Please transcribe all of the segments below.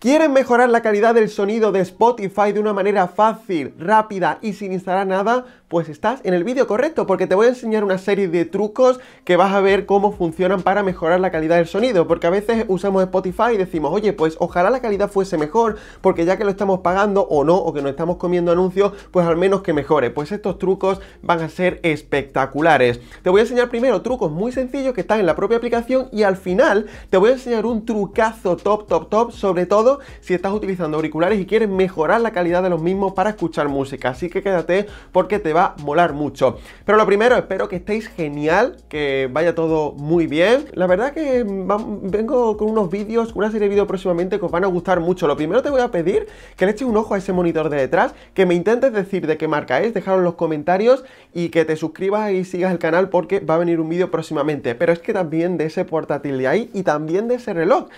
¿Quieren mejorar la calidad del sonido de Spotify de una manera fácil, rápida y sin instalar nada? pues estás en el vídeo correcto porque te voy a enseñar una serie de trucos que vas a ver cómo funcionan para mejorar la calidad del sonido, porque a veces usamos Spotify y decimos, oye, pues ojalá la calidad fuese mejor, porque ya que lo estamos pagando o no, o que no estamos comiendo anuncios, pues al menos que mejore. Pues estos trucos van a ser espectaculares. Te voy a enseñar primero trucos muy sencillos que están en la propia aplicación y al final te voy a enseñar un trucazo top, top, top, sobre todo si estás utilizando auriculares y quieres mejorar la calidad de los mismos para escuchar música. Así que quédate porque te va molar mucho. Pero lo primero, espero que estéis genial, que vaya todo muy bien. La verdad que mm, vengo con unos vídeos, una serie de vídeos próximamente que os van a gustar mucho. Lo primero te voy a pedir que le eches un ojo a ese monitor de detrás, que me intentes decir de qué marca es, dejarlo en los comentarios y que te suscribas y sigas el canal porque va a venir un vídeo próximamente. Pero es que también de ese portátil de ahí y también de ese reloj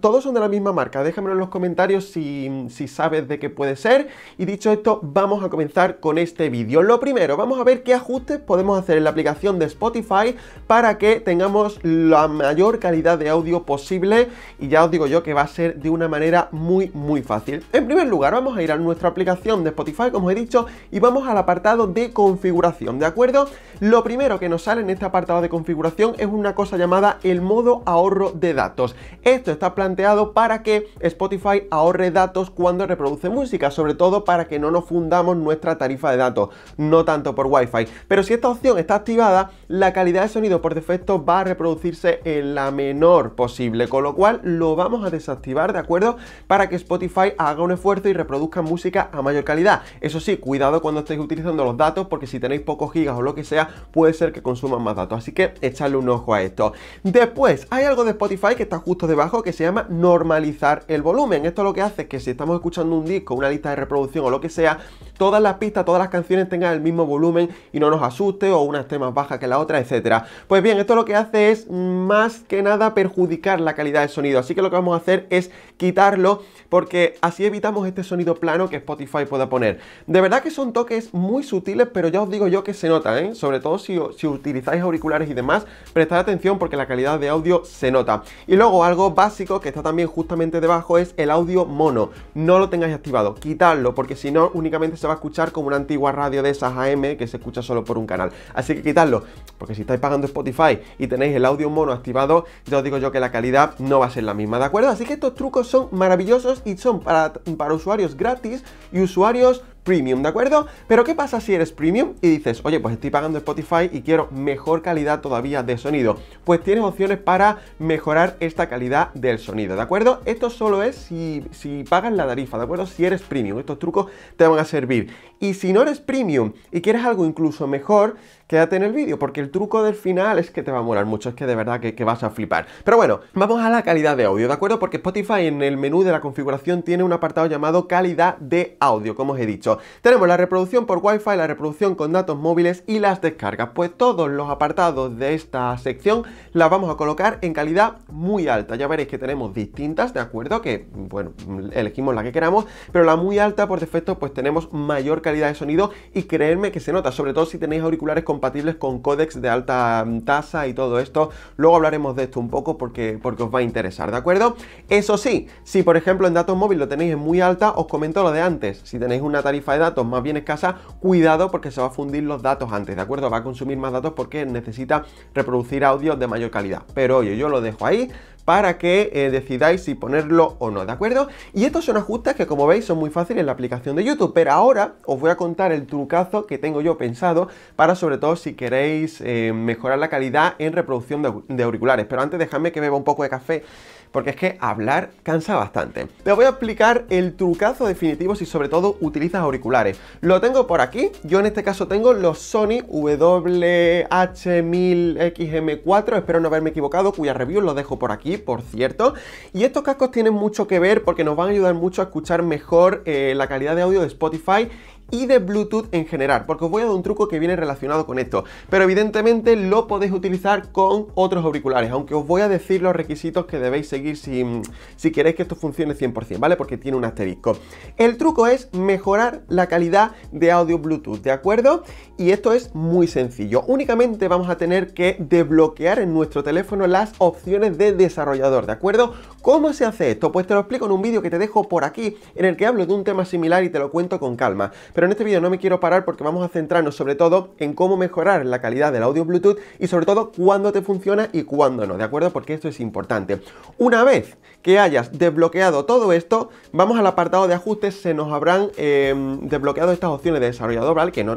todos son de la misma marca. Déjamelo en los comentarios si, si, sabes de qué puede ser. Y dicho esto, vamos a comenzar con este vídeo. Lo primero, vamos a ver qué ajustes podemos hacer en la aplicación de Spotify para que tengamos la mayor calidad de audio posible. Y ya os digo yo que va a ser de una manera muy, muy fácil. En primer lugar, vamos a ir a nuestra aplicación de Spotify, como he dicho, y vamos al apartado de configuración, ¿de acuerdo? Lo primero que nos sale en este apartado de configuración es una cosa llamada el modo ahorro de datos esto está planteado para que Spotify ahorre datos cuando reproduce música, sobre todo para que no nos fundamos nuestra tarifa de datos, no tanto por Wi-Fi. Pero si esta opción está activada, la calidad de sonido por defecto va a reproducirse en la menor posible, con lo cual lo vamos a desactivar, ¿de acuerdo? Para que Spotify haga un esfuerzo y reproduzca música a mayor calidad. Eso sí, cuidado cuando estéis utilizando los datos, porque si tenéis pocos gigas o lo que sea, puede ser que consuman más datos. Así que echadle un ojo a esto. Después, hay algo de Spotify que está justo de bajo que se llama normalizar el volumen. Esto lo que hace es que si estamos escuchando un disco, una lista de reproducción o lo que sea, todas las pistas, todas las canciones tengan el mismo volumen y no nos asuste o una esté más baja que la otra, etcétera. Pues bien, esto lo que hace es más que nada perjudicar la calidad de sonido, así que lo que vamos a hacer es quitarlo porque así evitamos este sonido plano que Spotify pueda poner. De verdad que son toques muy sutiles, pero ya os digo yo que se nota, ¿eh? sobre todo si, si utilizáis auriculares y demás, prestad atención porque la calidad de audio se nota. Y luego algo básico que está también justamente debajo es el audio mono. No lo tengáis activado, quitarlo, porque si no únicamente se va a escuchar como una antigua radio de esas AM que se escucha solo por un canal. Así que quitarlo, porque si estáis pagando Spotify y tenéis el audio mono activado, ya os digo yo que la calidad no va a ser la misma, ¿de acuerdo? Así que estos trucos son maravillosos y son para, para usuarios gratis y usuarios premium, ¿de acuerdo? Pero ¿qué pasa si eres premium y dices, oye, pues estoy pagando Spotify y quiero mejor calidad todavía de sonido? Pues tienes opciones para mejorar esta calidad del sonido, ¿de acuerdo? Esto solo es si, si pagas la tarifa, ¿de acuerdo? Si eres premium, estos trucos te van a servir. Y si no eres premium y quieres algo incluso mejor, quédate en el vídeo, porque el truco del final es que te va a molar mucho, es que de verdad que, vas a flipar. Pero bueno, vamos a la calidad de audio, ¿de acuerdo? Porque Spotify en el menú de la configuración tiene un apartado llamado calidad de audio, como os he dicho. Tenemos la reproducción por Wi-Fi, la reproducción con datos móviles y las descargas. Pues todos los apartados de esta sección las vamos a colocar en calidad muy alta. Ya veréis que tenemos distintas, ¿de acuerdo? Que, bueno, elegimos la que queramos, pero la muy alta por defecto pues tenemos mayor calidad de sonido y creerme que se nota, sobre todo si tenéis auriculares con compatibles con códex de alta mm, tasa y todo esto. Luego hablaremos de esto un poco porque, porque os va a interesar, ¿de acuerdo? Eso sí, si por ejemplo en datos móviles lo tenéis en muy alta, os comento lo de antes. Si tenéis una tarifa de datos más bien escasa, cuidado porque se va a fundir los datos antes, ¿de acuerdo? Va a consumir más datos porque necesita reproducir audio de mayor calidad. Pero oye, yo lo dejo ahí, para que eh, decidáis si ponerlo o no, ¿de acuerdo? Y estos son ajustes que como veis son muy fáciles en la aplicación de YouTube, pero ahora os voy a contar el trucazo que tengo yo pensado para sobre todo si queréis eh, mejorar la calidad en reproducción de, auriculares, pero antes dejadme que beba un poco de café porque es que hablar cansa bastante. Te voy a explicar el trucazo definitivo si sobre todo utilizas auriculares. Lo tengo por aquí, yo en este caso tengo los Sony WH1000XM4, espero no haberme equivocado, cuya review lo dejo por aquí, por cierto. Y estos cascos tienen mucho que ver porque nos van a ayudar mucho a escuchar mejor eh, la calidad de audio de Spotify y de Bluetooth en general, porque os voy a dar un truco que viene relacionado con esto, pero evidentemente lo podéis utilizar con otros auriculares, aunque os voy a decir los requisitos que debéis seguir si, queréis que esto funcione 100%, ¿vale? Porque tiene un asterisco. El truco es mejorar la calidad de audio Bluetooth, ¿de acuerdo? Y esto es muy sencillo, únicamente vamos a tener que desbloquear en nuestro teléfono las opciones de desarrollador, ¿de acuerdo? ¿Cómo se hace esto? Pues te lo explico en un vídeo que te dejo por aquí, en el que hablo de un tema similar y te lo cuento con calma. Pero en este vídeo no me quiero parar porque vamos a centrarnos sobre todo en cómo mejorar la calidad del audio Bluetooth y sobre todo cuándo te funciona y cuándo no, ¿de acuerdo? Porque esto es importante. Una vez que hayas desbloqueado todo esto, vamos al apartado de ajustes, se nos habrán em, desbloqueado estas opciones de desarrollador, ¿vale? Que no,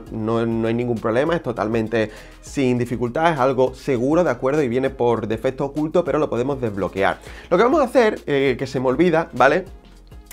hay ningún problema, es totalmente sin dificultad, es algo seguro, ¿de acuerdo? Y viene por defecto oculto, pero lo podemos desbloquear. Lo que vamos a hacer, eh, que se me olvida, ¿vale?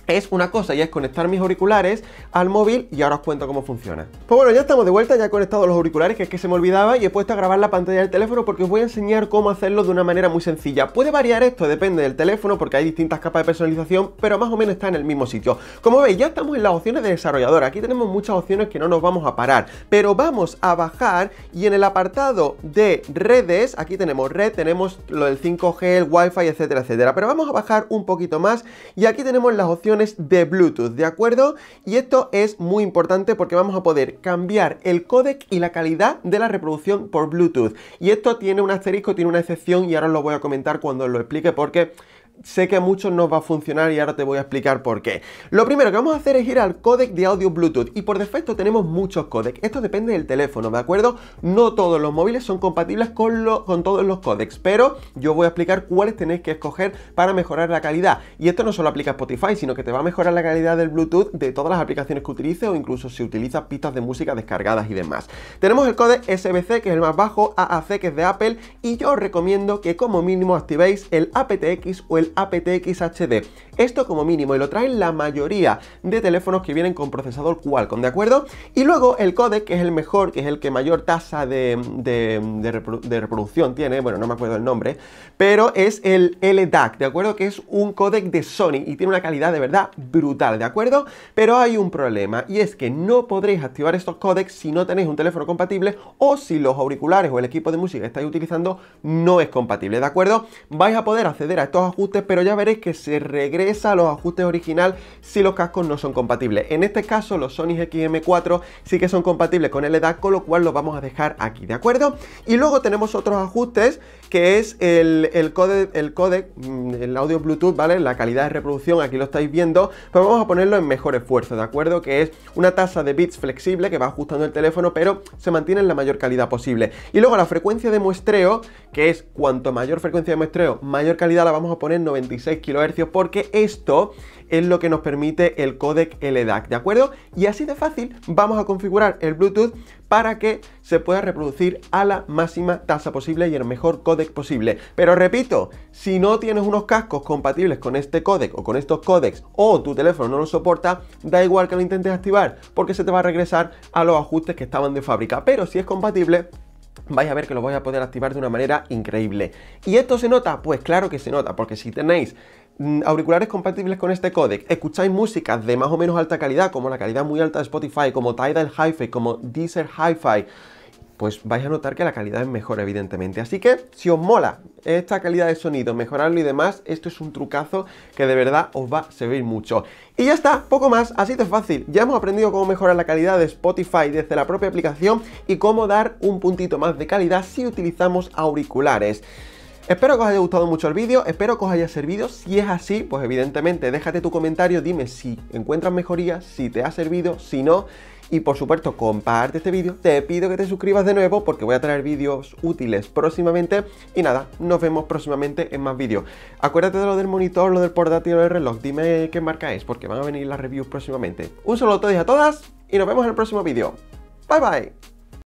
es una cosa y es conectar mis auriculares al móvil y ahora os cuento cómo funciona. Pues bueno, ya estamos de vuelta, ya he conectado los auriculares que es que se me olvidaba y he puesto a grabar la pantalla del teléfono porque os voy a enseñar cómo hacerlo de una manera muy sencilla. Puede variar esto, depende del teléfono porque hay distintas capas de personalización, pero más o menos está en el mismo sitio. Como veis, ya estamos en las opciones de desarrollador, aquí tenemos muchas opciones que no nos vamos a parar, pero vamos a bajar y en el apartado de redes, aquí tenemos red, tenemos lo del 5G, el wifi, etcétera, etcétera, pero vamos a bajar un poquito más y aquí tenemos las opciones de Bluetooth, ¿de acuerdo? Y esto es muy importante porque vamos a poder cambiar el codec y la calidad de la reproducción por Bluetooth. Y esto tiene un asterisco, tiene una excepción y ahora os lo voy a comentar cuando os lo explique porque sé que a muchos no va a funcionar y ahora te voy a explicar por qué. Lo primero que vamos a hacer es ir al codec de audio Bluetooth y por defecto tenemos muchos codecs. Esto depende del teléfono, ¿de acuerdo? No todos los móviles son compatibles con, con todos los codecs, pero yo voy a explicar cuáles tenéis que escoger para mejorar la calidad. Y esto no solo aplica a Spotify, sino que te va a mejorar la calidad del Bluetooth de todas las aplicaciones que utilices o incluso si utilizas pistas de música descargadas y demás. Tenemos el codec SBC, que es el más bajo, AAC, que es de Apple, y yo os recomiendo que como mínimo activéis el aptX o el aptX HD. Esto como mínimo y lo traen la mayoría de teléfonos que vienen con procesador Qualcomm, ¿de acuerdo? Y luego el codec, que es el mejor, que es el que mayor tasa de, de reproducción tiene, bueno, no me acuerdo el nombre, pero es el LDAC, ¿de acuerdo? Que es un codec de Sony y tiene una calidad de verdad brutal, ¿de acuerdo? Pero hay un problema y es que no podréis activar estos codecs si no tenéis un teléfono compatible o si los auriculares o el equipo de música que estáis utilizando no es compatible, ¿de acuerdo? Vais a poder acceder a estos ajustes pero ya veréis que se regresa a los ajustes original si los cascos no son compatibles. En este caso, los Sony XM4 sí que son compatibles con el edad con lo cual los vamos a dejar aquí, ¿de acuerdo? Y luego tenemos otros ajustes, que es el, el codec, mm, el audio Bluetooth, ¿vale? La calidad de reproducción, aquí lo estáis viendo, pero vamos a ponerlo en mejor esfuerzo, ¿de acuerdo? Que es una tasa de bits flexible que va ajustando el teléfono, pero se mantiene en la mayor calidad posible. Y luego la frecuencia de muestreo, que es cuanto mayor frecuencia de muestreo, mayor calidad la vamos a poner 96 kHz porque esto es lo que nos permite el codec LDAC, ¿de acuerdo? Y así de fácil vamos a configurar el Bluetooth para que se pueda reproducir a la máxima tasa posible y el mejor codec posible. Pero repito, si no tienes unos cascos compatibles con este codec o con estos codecs o tu teléfono no lo soporta, da igual que lo intentes activar porque se te va a regresar a los ajustes que estaban de fábrica. Pero si es compatible, vais a ver que lo vais a poder activar de una manera increíble. ¿Y esto se nota? Pues claro que se nota, porque si tenéis mm, auriculares compatibles con este codec, escucháis música de más o menos alta calidad, como la calidad muy alta de Spotify, como Tidal Hi-Fi, como Deezer Hi-Fi, pues vais a notar que la calidad es mejor, evidentemente. Así que, si os mola esta calidad de sonido, mejorarlo y demás, esto es un trucazo que de verdad os va a servir mucho. Y ya está, poco más, así de fácil. Ya hemos aprendido cómo mejorar la calidad de Spotify desde la propia aplicación y cómo dar un puntito más de calidad si utilizamos auriculares. Espero que os haya gustado mucho el vídeo, espero que os haya servido. Si es así, pues evidentemente déjate tu comentario, dime si encuentras mejorías, si te ha servido, si no. Y por supuesto, comparte este vídeo. Te pido que te suscribas de nuevo porque voy a traer vídeos útiles próximamente. Y nada, nos vemos próximamente en más vídeos. Acuérdate de lo del monitor, lo del portátil, lo del reloj. Dime qué marca es porque van a venir las reviews próximamente. Un saludo a todos y a todas y nos vemos en el próximo vídeo. Bye bye.